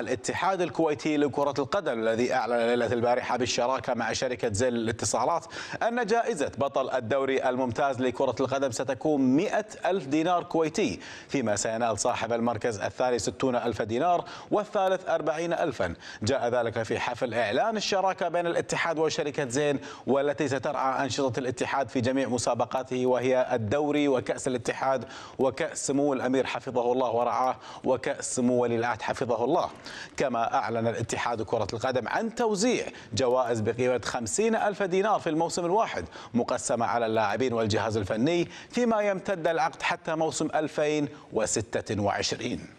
الاتحاد الكويتي لكرة القدم الذي أعلن ليلة البارحة بالشراكة مع شركة زل للاتصالات أن جائزة بطل الدوري الممتاز لكرة القدم ستكون 100 ألف دينار كويتي فيما سينال صاحب المركز الثاني 60 ألف دينار والثالث 40 ألفا جاء ذلك في حفل إعلان الشراكة بين الاتحاد وشركة زين والتي سترعى أنشطة الاتحاد في جميع مسابقاته وهي الدوري وكأس الاتحاد وكأس سمو الأمير حفظه الله ورعاه وكأس سمو ولي العهد حفظه الله كما أعلن الاتحاد كرة القدم عن توزيع جوائز بقيمة 50 ألف دينار في الموسم الواحد مقسمة على اللاعبين والجهاز الفني فيما يمتد العقد حتى موسم 2026